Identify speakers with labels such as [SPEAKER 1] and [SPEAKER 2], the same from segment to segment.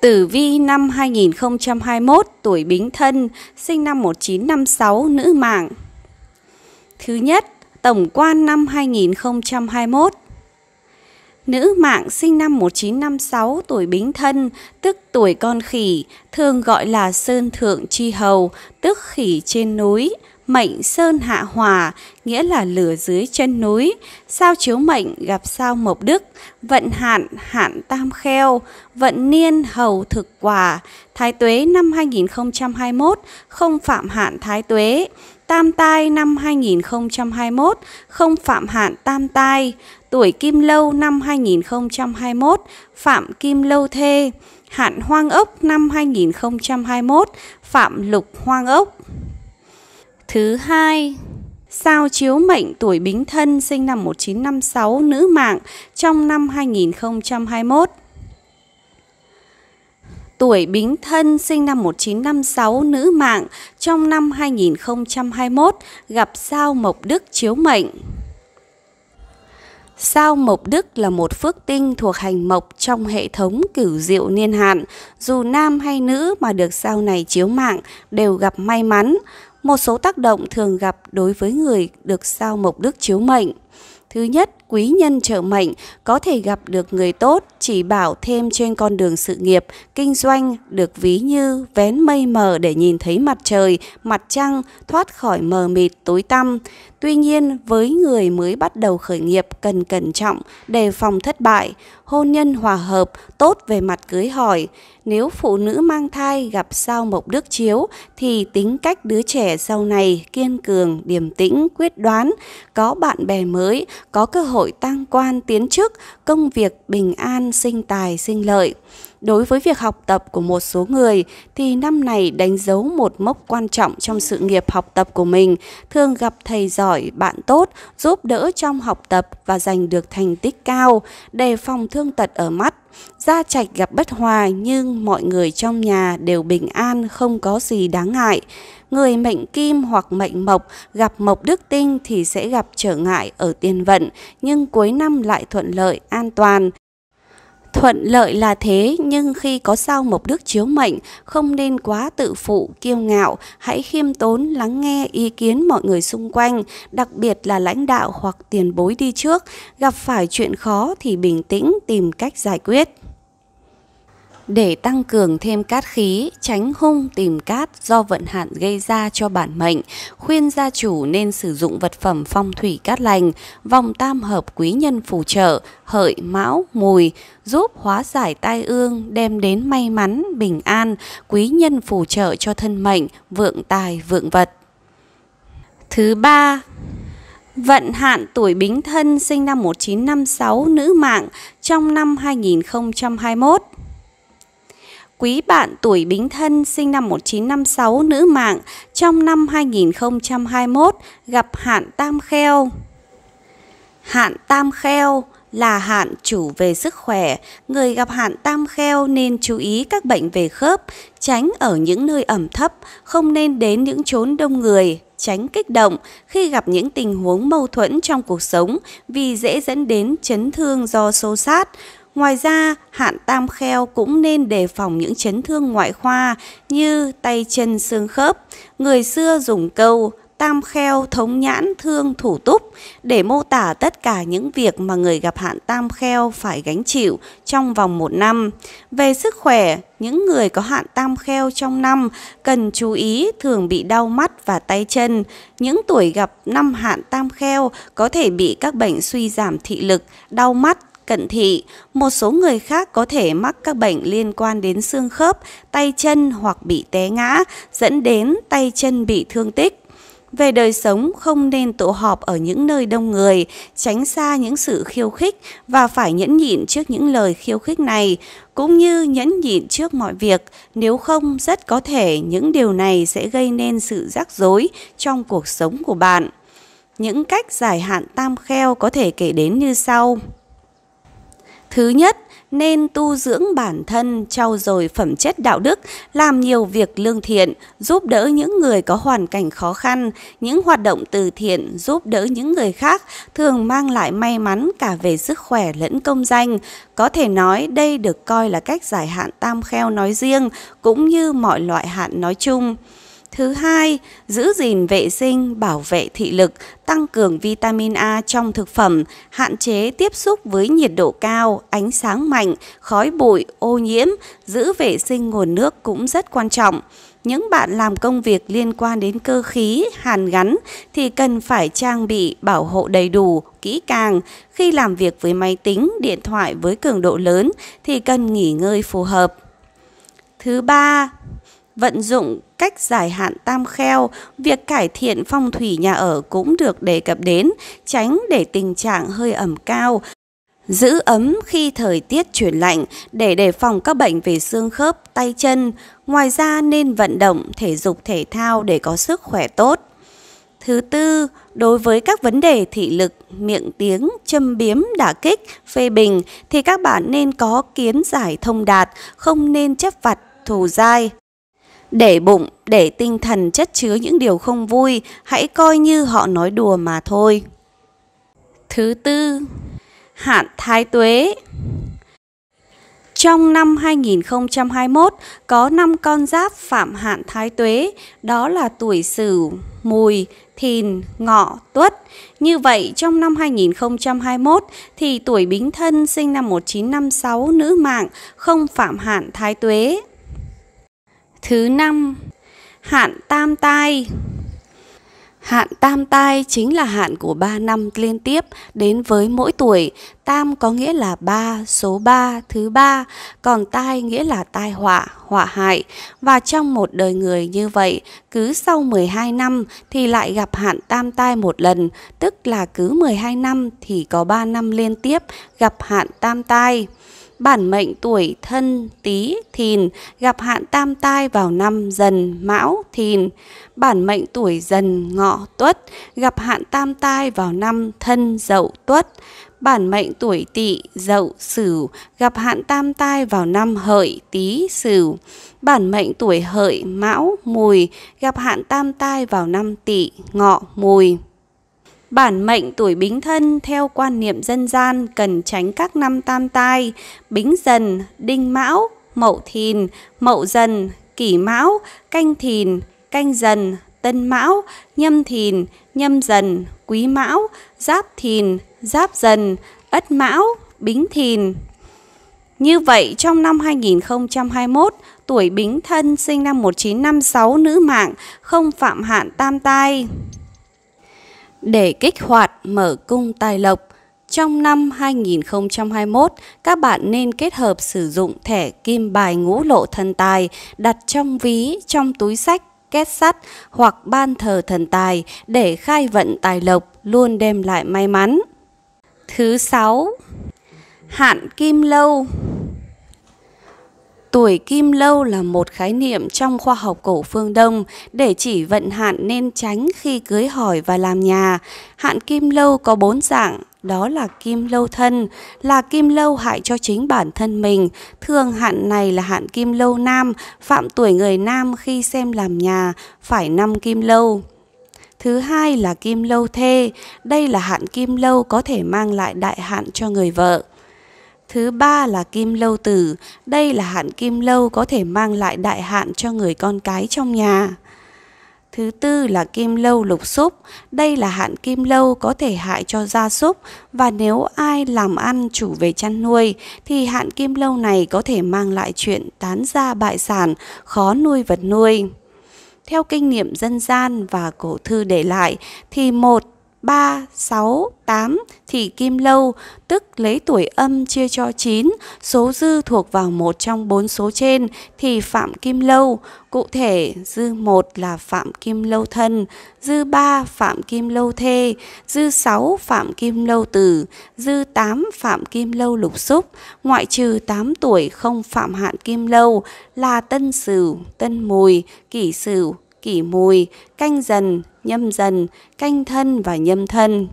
[SPEAKER 1] Tử Vi năm 2021, tuổi Bính Thân, sinh năm 1956, nữ mạng. Thứ nhất, tổng quan năm 2021. Nữ mạng sinh năm 1956 tuổi Bính Thân, tức tuổi con khỉ, thường gọi là Sơn Thượng Chi Hầu, tức khỉ trên núi, mệnh sơn hạ hòa, nghĩa là lửa dưới chân núi, sao chiếu mệnh gặp sao mộc đức, vận hạn hạn tam kheo, vận niên hầu thực quả, thái tuế năm 2021 không phạm hạn thái tuế, tam tai năm 2021 không phạm hạn tam tai, tuổi kim lâu năm 2021 phạm kim lâu thê, hạn hoang ốc năm 2021 phạm lục hoang ốc. Thứ hai, sao chiếu mệnh tuổi Bính Thân sinh năm 1956 nữ mạng trong năm 2021. Tuổi Bính Thân sinh năm 1956 nữ mạng trong năm 2021 gặp sao Mộc Đức chiếu mệnh. Sao Mộc Đức là một phước tinh thuộc hành mộc trong hệ thống cửu diệu niên hạn, dù nam hay nữ mà được sao này chiếu mạng đều gặp may mắn một số tác động thường gặp đối với người được sao mộc đức chiếu mệnh. Thứ nhất, quý nhân trợ mệnh, có thể gặp được người tốt, chỉ bảo thêm trên con đường sự nghiệp, kinh doanh, được ví như vén mây mờ để nhìn thấy mặt trời, mặt trăng, thoát khỏi mờ mịt tối tăm. Tuy nhiên, với người mới bắt đầu khởi nghiệp cần cẩn trọng, đề phòng thất bại, hôn nhân hòa hợp, tốt về mặt cưới hỏi. Nếu phụ nữ mang thai gặp sao mộc đức chiếu thì tính cách đứa trẻ sau này kiên cường, điềm tĩnh, quyết đoán, có bạn bè mới, có cơ hội hội tăng quan tiến chức, công việc bình an, sinh tài, sinh lợi. Đối với việc học tập của một số người thì năm này đánh dấu một mốc quan trọng trong sự nghiệp học tập của mình, thường gặp thầy giỏi, bạn tốt, giúp đỡ trong học tập và giành được thành tích cao, đề phòng thương tật ở mắt. Gia trạch gặp bất hòa nhưng mọi người trong nhà đều bình an, không có gì đáng ngại. Người mệnh kim hoặc mệnh mộc gặp mộc đức tinh thì sẽ gặp trở ngại ở tiền vận, nhưng cuối năm lại thuận lợi, an toàn. Thuận lợi là thế nhưng khi có sao mộc đức chiếu mệnh không nên quá tự phụ, kiêu ngạo, hãy khiêm tốn lắng nghe ý kiến mọi người xung quanh, đặc biệt là lãnh đạo hoặc tiền bối đi trước, gặp phải chuyện khó thì bình tĩnh tìm cách giải quyết để tăng cường thêm cát khí, tránh hung tìm cát do vận hạn gây ra cho bản mệnh, khuyên gia chủ nên sử dụng vật phẩm phong thủy cát lành, vòng tam hợp quý nhân phù trợ, hợi, mão, mùi, giúp hóa giải tai ương, đem đến may mắn, bình an, quý nhân phù trợ cho thân mệnh, vượng tài, vượng vật. Thứ ba, Vận hạn tuổi Bính Thân sinh năm 1956 nữ mạng trong năm 2021 quý bạn tuổi Bính Thân sinh năm 1956 nữ mạng trong năm 2021 gặp hạn tam kheo. Hạn tam kheo là hạn chủ về sức khỏe, người gặp hạn tam kheo nên chú ý các bệnh về khớp, tránh ở những nơi ẩm thấp, không nên đến những chốn đông người, tránh kích động khi gặp những tình huống mâu thuẫn trong cuộc sống vì dễ dẫn đến chấn thương do xô xát. Ngoài ra, hạn tam kheo cũng nên đề phòng những chấn thương ngoại khoa như tay chân xương khớp. Người xưa dùng câu tam kheo thống nhãn thương thủ túc để mô tả tất cả những việc mà người gặp hạn tam kheo phải gánh chịu trong vòng một năm. Về sức khỏe, những người có hạn tam kheo trong năm cần chú ý thường bị đau mắt và tay chân. Những tuổi gặp năm hạn tam kheo có thể bị các bệnh suy giảm thị lực, đau mắt, cận thị, một số người khác có thể mắc các bệnh liên quan đến xương khớp, tay chân hoặc bị té ngã, dẫn đến tay chân bị thương tích. Về đời sống, không nên tụ họp ở những nơi đông người, tránh xa những sự khiêu khích và phải nhẫn nhịn trước những lời khiêu khích này, cũng như nhẫn nhịn trước mọi việc, nếu không rất có thể những điều này sẽ gây nên sự rắc rối trong cuộc sống của bạn. Những cách giải hạn tam kheo có thể kể đến như sau. Thứ nhất, nên tu dưỡng bản thân, trau dồi phẩm chất đạo đức, làm nhiều việc lương thiện, giúp đỡ những người có hoàn cảnh khó khăn, những hoạt động từ thiện giúp đỡ những người khác thường mang lại may mắn cả về sức khỏe lẫn công danh. Có thể nói đây được coi là cách giải hạn tam kheo nói riêng cũng như mọi loại hạn nói chung. Thứ hai, giữ gìn vệ sinh, bảo vệ thị lực, tăng cường vitamin A trong thực phẩm, hạn chế tiếp xúc với nhiệt độ cao, ánh sáng mạnh, khói bụi, ô nhiễm, giữ vệ sinh nguồn nước cũng rất quan trọng. Những bạn làm công việc liên quan đến cơ khí, hàn gắn thì cần phải trang bị bảo hộ đầy đủ, kỹ càng. Khi làm việc với máy tính, điện thoại với cường độ lớn thì cần nghỉ ngơi phù hợp. Thứ ba, vận dụng cách giải hạn tam kheo, việc cải thiện phong thủy nhà ở cũng được đề cập đến, tránh để tình trạng hơi ẩm cao. Giữ ấm khi thời tiết chuyển lạnh để đề phòng các bệnh về xương khớp, tay chân. Ngoài ra nên vận động thể dục thể thao để có sức khỏe tốt. Thứ tư, đối với các vấn đề thị lực, miệng tiếng, châm biếm, đả kích, phê bình thì các bạn nên có kiến giải thông đạt, không nên chấp vặt, thù dai. Để bụng, để tinh thần chất chứa những điều không vui, hãy coi như họ nói đùa mà thôi. Thứ tư, hạn thái tuế. Trong năm 2021 có 5 con giáp phạm hạn thái tuế, đó là tuổi Sửu, Mùi, Thìn, Ngọ, Tuất. Như vậy trong năm 2021 thì tuổi Bính Thân sinh năm 1956 nữ mạng không phạm hạn thái tuế. Thứ năm, hạn tam tai. Hạn tam tai chính là hạn của 3 năm liên tiếp đến với mỗi tuổi. Tam có nghĩa là 3, số 3, thứ 3, còn tai nghĩa là tai họa, họa hại. Và trong một đời người như vậy, cứ sau 12 năm thì lại gặp hạn tam tai một lần, tức là cứ 12 năm thì có 3 năm liên tiếp gặp hạn tam tai bản mệnh tuổi thân tý thìn gặp hạn tam tai vào năm dần mão thìn bản mệnh tuổi dần ngọ tuất gặp hạn tam tai vào năm thân dậu tuất bản mệnh tuổi tỵ dậu sửu gặp hạn tam tai vào năm hợi tý sửu bản mệnh tuổi hợi mão mùi gặp hạn tam tai vào năm tỵ ngọ mùi Bản mệnh tuổi bính thân theo quan niệm dân gian cần tránh các năm tam tai, bính dần, đinh mão, mậu thìn, mậu dần, kỷ mão, canh thìn, canh dần, tân mão, nhâm thìn, nhâm dần, quý mão, giáp thìn, giáp dần, ất mão, bính thìn. Như vậy, trong năm 2021, tuổi bính thân sinh năm 1956 nữ mạng, không phạm hạn tam tai. Để kích hoạt mở cung tài lộc, trong năm 2021, các bạn nên kết hợp sử dụng thẻ kim bài ngũ lộ thần tài đặt trong ví, trong túi sách, két sắt hoặc ban thờ thần tài để khai vận tài lộc luôn đem lại may mắn. Thứ 6. Hạn kim lâu Tuổi kim lâu là một khái niệm trong khoa học cổ phương Đông để chỉ vận hạn nên tránh khi cưới hỏi và làm nhà. Hạn kim lâu có bốn dạng, đó là kim lâu thân, là kim lâu hại cho chính bản thân mình. Thường hạn này là hạn kim lâu nam, phạm tuổi người nam khi xem làm nhà, phải năm kim lâu. Thứ hai là kim lâu thê, đây là hạn kim lâu có thể mang lại đại hạn cho người vợ. Thứ ba là kim lâu tử, đây là hạn kim lâu có thể mang lại đại hạn cho người con cái trong nhà. Thứ tư là kim lâu lục xúc, đây là hạn kim lâu có thể hại cho gia súc và nếu ai làm ăn chủ về chăn nuôi thì hạn kim lâu này có thể mang lại chuyện tán gia bại sản, khó nuôi vật nuôi. Theo kinh nghiệm dân gian và cổ thư để lại thì một 3, 6, 8 thì kim lâu, tức lấy tuổi âm chia cho 9, số dư thuộc vào một trong bốn số trên thì phạm kim lâu. Cụ thể, dư 1 là phạm kim lâu thân, dư 3 phạm kim lâu thê, dư 6 phạm kim lâu tử, dư 8 phạm kim lâu lục xúc, ngoại trừ 8 tuổi không phạm hạn kim lâu là tân sửu, tân mùi, kỷ sửu, kỷ mùi, canh dần, nhâm dần, canh thân và nhâm thân.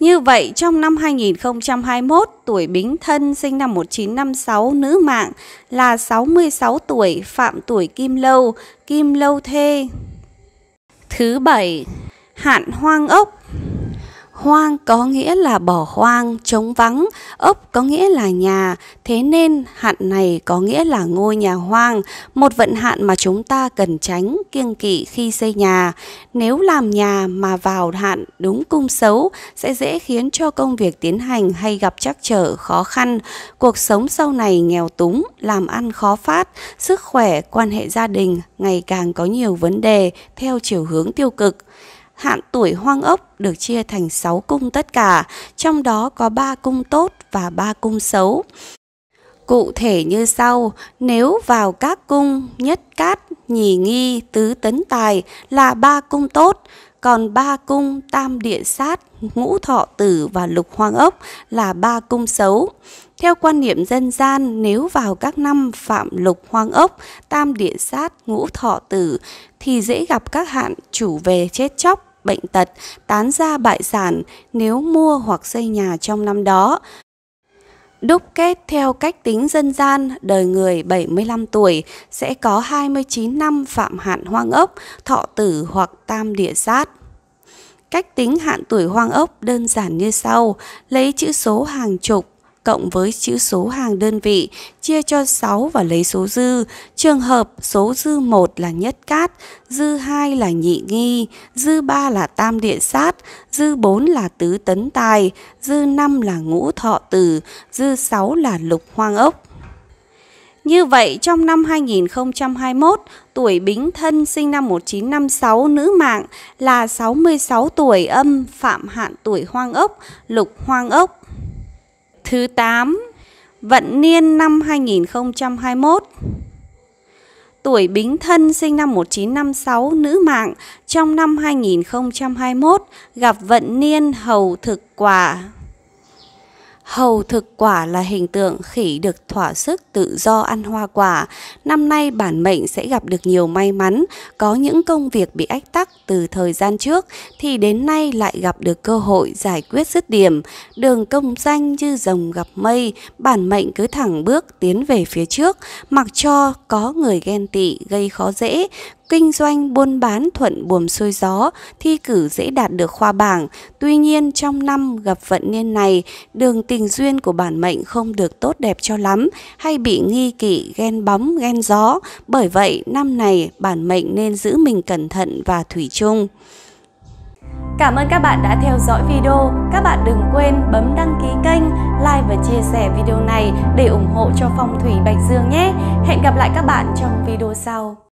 [SPEAKER 1] Như vậy, trong năm 2021, tuổi Bính Thân sinh năm 1956 nữ mạng là 66 tuổi, phạm tuổi Kim Lâu, Kim Lâu Thê. Thứ bảy, hạn hoang ốc Hoang có nghĩa là bỏ hoang, trống vắng, ốc có nghĩa là nhà, thế nên hạn này có nghĩa là ngôi nhà hoang, một vận hạn mà chúng ta cần tránh, kiêng kỵ khi xây nhà. Nếu làm nhà mà vào hạn đúng cung xấu sẽ dễ khiến cho công việc tiến hành hay gặp trắc trở khó khăn, cuộc sống sau này nghèo túng, làm ăn khó phát, sức khỏe, quan hệ gia đình ngày càng có nhiều vấn đề theo chiều hướng tiêu cực hạn tuổi hoang ốc được chia thành 6 cung tất cả, trong đó có 3 cung tốt và 3 cung xấu. Cụ thể như sau, nếu vào các cung nhất cát, nhì nghi, tứ tấn tài là ba cung tốt, còn ba cung tam địa sát, ngũ thọ tử và lục hoang ốc là ba cung xấu. Theo quan niệm dân gian, nếu vào các năm phạm lục hoang ốc, tam địa sát, ngũ thọ tử thì dễ gặp các hạn chủ về chết chóc, bệnh tật, tán gia bại sản nếu mua hoặc xây nhà trong năm đó. Đúc kết theo cách tính dân gian, đời người 75 tuổi sẽ có 29 năm phạm hạn hoang ốc, thọ tử hoặc tam địa sát. Cách tính hạn tuổi hoang ốc đơn giản như sau, lấy chữ số hàng chục cộng với chữ số hàng đơn vị, chia cho 6 và lấy số dư. Trường hợp số dư 1 là nhất cát, dư 2 là nhị nghi, dư 3 là tam địa sát, dư 4 là tứ tấn tài, dư 5 là ngũ thọ tử, dư 6 là lục hoang ốc. Như vậy, trong năm 2021, tuổi Bính Thân sinh năm 1956 nữ mạng là 66 tuổi âm Phạm Hạn tuổi Hoang Ốc, Lục Hoang Ốc. Thứ 8. Vận niên năm 2021 Tuổi Bính Thân sinh năm 1956, nữ mạng, trong năm 2021 gặp vận niên hầu thực quả Hầu thực quả là hình tượng khỉ được thỏa sức tự do ăn hoa quả. Năm nay bản mệnh sẽ gặp được nhiều may mắn, có những công việc bị ách tắc từ thời gian trước thì đến nay lại gặp được cơ hội giải quyết dứt điểm. Đường công danh như rồng gặp mây, bản mệnh cứ thẳng bước tiến về phía trước, mặc cho có người ghen tị gây khó dễ, kinh doanh buôn bán thuận buồm xuôi gió, thi cử dễ đạt được khoa bảng. Tuy nhiên trong năm gặp vận niên này, đường tình duyên của bản mệnh không được tốt đẹp cho lắm, hay bị nghi kỵ, ghen bóng, ghen gió. Bởi vậy năm này bản mệnh nên giữ mình cẩn thận và thủy chung. Cảm ơn các bạn đã theo dõi video. Các bạn đừng quên bấm đăng ký kênh, like và chia sẻ video này để ủng hộ cho Phong thủy Bạch Dương nhé. Hẹn gặp lại các bạn trong video sau.